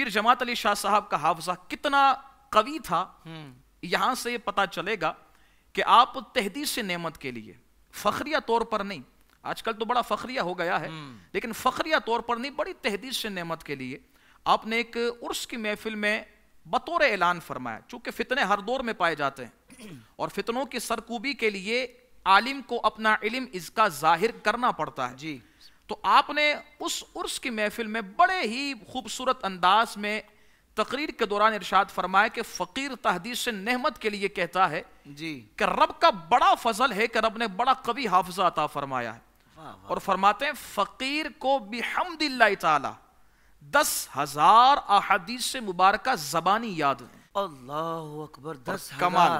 पीर जमात अली शाह साहब का हाफजा कितना कवि था यहां से पता चलेगा कि आप तहदीस नेमत के लिए फखरिया तौर पर नहीं आजकल तो बड़ा फखरिया हो गया है हम्म। लेकिन फखरिया तौर पर नहीं बड़ी तहदीस नेमत के लिए आपने एक उर्स की महफिल में बतौर ऐलान फरमाया चूंकि फितने हर दौर में पाए जाते हैं और फितनों की सरकूबी के लिए आलिम को अपना इलम इसका जाहिर करना पड़ता है जी तो आपने उस उर्स की महफिल में बड़े ही खूबसूरत अंदाज में तकरीर के दौरान इरशाद फरमाया कि फ़कीर तहदीस से नहमत के लिए कहता है जी कि रब का बड़ा फजल है कि रब ने बड़ा कवि हाफजा अता फरमाया है और फरमाते हैं फ़कीर को बेहमदिल्ला ताला दस हजार अहदीस से मुबारक जबानी याद है अल्लाह अकबर दस कमाल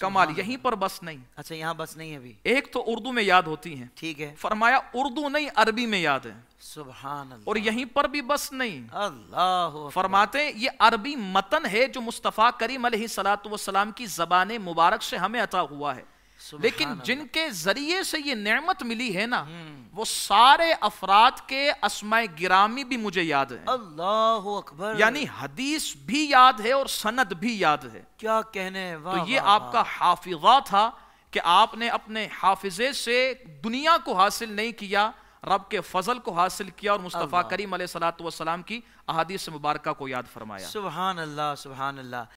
कमाल यहीं पर बस नहीं अच्छा यहाँ बस नहीं अभी एक तो उर्दू में याद होती है ठीक है फरमाया उर्दू नहीं अरबी में याद है सुबह और यहीं पर भी बस नहीं अल्लाह फरमाते ये अरबी मतन है जो मुस्तफ़ा करीम सलाम की जबान मुबारक से हमें अता हुआ है लेकिन जिनके जरिए से ये नेमत मिली है ना हम्म। वो सारे अफराद के असमाय गिरामी भी मुझे याद है अल्लाह अकबर यानी हदीस भी याद है और सनद भी याद है क्या कहने वा, तो ये वा, आपका हाफिजा था कि आपने अपने हाफिजे से दुनिया को हासिल नहीं किया रब के फजल को हासिल किया और मुस्तफ़ा करीम सलाम की अहदीस मुबारक को याद फरमाया सुबहान अल्लाह सुबहान अल्लाह